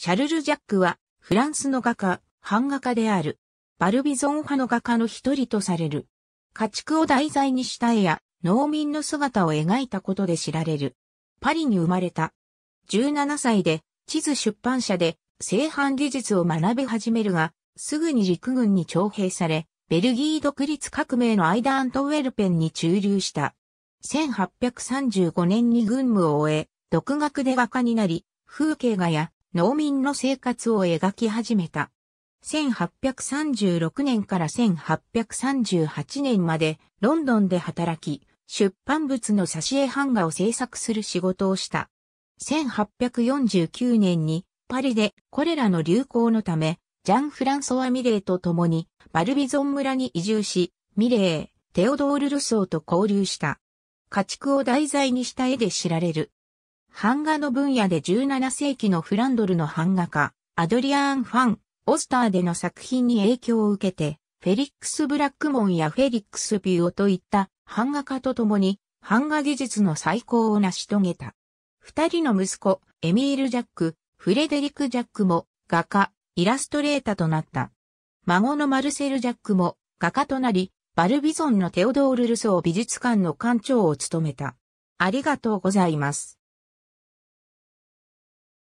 シャルル・ジャックは、フランスの画家、版画家である、バルビゾン派の画家の一人とされる。家畜を題材にした絵や、農民の姿を描いたことで知られる。パリに生まれた。17歳で、地図出版社で、製版技術を学び始めるが、すぐに陸軍に徴兵され、ベルギー独立革命の間アントウェルペンに駐留した。1835年に軍務を終え、独学で画家になり、風景画や農民の生活を描き始めた。1836年から1838年までロンドンで働き、出版物の挿絵版画を制作する仕事をした。1849年にパリでこれらの流行のため、ジャン・フランソワ・ミレーと共にバルビゾン村に移住し、ミレー、テオドール・ルソーと交流した。家畜を題材にした絵で知られる版画の分野で17世紀のフランドルの版画家、アドリアーン・ファン、オスターでの作品に影響を受けて、フェリックス・ブラックモンやフェリックス・ビューといった版画家と共に、版画技術の最高を成し遂げた。二人の息子、エミール・ジャック、フレデリック・ジャックも画家、イラストレーターとなった。孫のマルセル・ジャックも画家となり、バルビゾンのテオドール・ルソー美術館の館長を務めた。ありがとうございます。